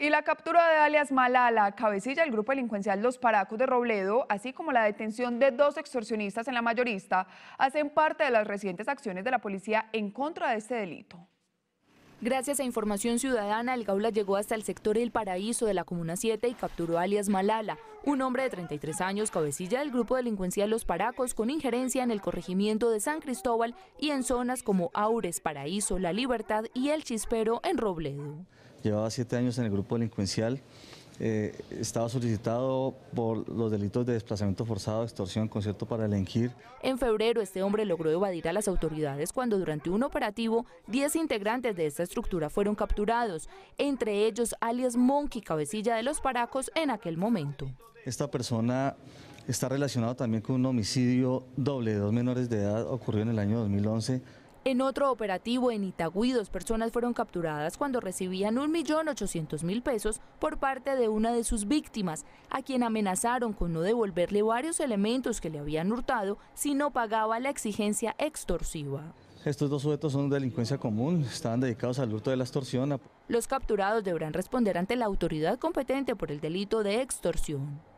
Y la captura de alias Malala, cabecilla del grupo delincuencial Los Paracos de Robledo, así como la detención de dos extorsionistas en la mayorista, hacen parte de las recientes acciones de la policía en contra de este delito. Gracias a Información Ciudadana, el Gaula llegó hasta el sector El Paraíso de la Comuna 7 y capturó alias Malala, un hombre de 33 años, cabecilla del grupo delincuencial Los Paracos, con injerencia en el corregimiento de San Cristóbal y en zonas como Aures, Paraíso, La Libertad y El Chispero en Robledo llevaba siete años en el grupo delincuencial. Eh, estaba solicitado por los delitos de desplazamiento forzado, extorsión, concierto para elegir. En febrero, este hombre logró evadir a las autoridades cuando durante un operativo, 10 integrantes de esta estructura fueron capturados, entre ellos alias Monkey, cabecilla de los Paracos en aquel momento. Esta persona está relacionada también con un homicidio doble de dos menores de edad ocurrió en el año 2011 en otro operativo en Itagüí, dos personas fueron capturadas cuando recibían 1.800.000 pesos por parte de una de sus víctimas, a quien amenazaron con no devolverle varios elementos que le habían hurtado si no pagaba la exigencia extorsiva. Estos dos sujetos son delincuencia común, estaban dedicados al hurto de la extorsión. Los capturados deberán responder ante la autoridad competente por el delito de extorsión.